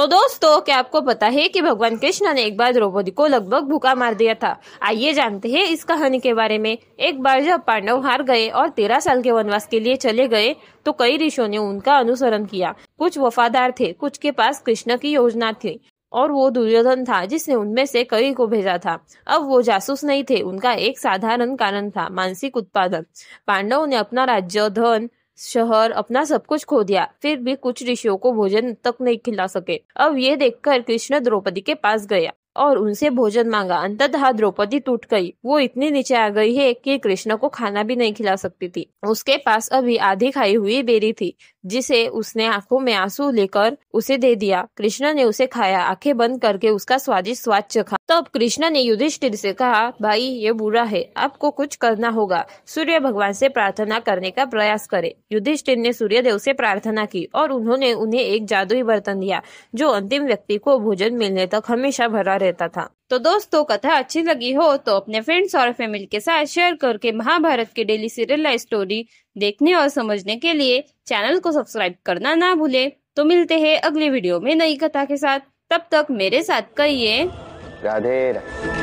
तो दोस्तों क्या आपको पता है कि भगवान कृष्ण ने एक बार द्रौपदी को लगभग भूखा मार दिया था आइए जानते हैं इस कहानी के बारे में एक बार जब पांडव हार गए और तेरह साल के वनवास के लिए चले गए तो कई ऋषियों ने उनका अनुसरण किया कुछ वफादार थे कुछ के पास कृष्ण की योजना थी और वो दुर्योधन था जिसने उनमें से कई को भेजा था अब वो जासूस नहीं थे उनका एक साधारण कारण था मानसिक उत्पादन पांडव ने अपना राज्य धन शहर अपना सब कुछ खो दिया फिर भी कुछ ऋषियों को भोजन तक नहीं खिला सके अब ये देखकर कृष्ण द्रौपदी के पास गया और उनसे भोजन मांगा अंततः द्रौपदी टूट गई वो इतनी नीचे आ गई है कि कृष्ण को खाना भी नहीं खिला सकती थी उसके पास अभी आधी खाई हुई बेरी थी जिसे उसने आंखों में आंसू लेकर उसे दे दिया कृष्ण ने उसे खाया आंखें बंद करके उसका स्वादिष्ट स्वाद चखा तब कृष्ण ने युधिष्ठिर से कहा भाई ये बुरा है आपको कुछ करना होगा सूर्य भगवान से प्रार्थना करने का प्रयास करे युधिष्ठिर ने सूर्यदेव से प्रार्थना की और उन्होंने उन्हें एक जादुई बर्तन दिया जो अंतिम व्यक्ति को भोजन मिलने तक हमेशा भरा रहता था तो दोस्तों कथा अच्छी लगी हो तो अपने फ्रेंड्स और फैमिली के साथ शेयर करके महाभारत की डेली सीरियल लाइफ स्टोरी देखने और समझने के लिए चैनल को सब्सक्राइब करना ना भूले तो मिलते हैं अगले वीडियो में नई कथा के साथ तब तक मेरे साथ कहिए राधे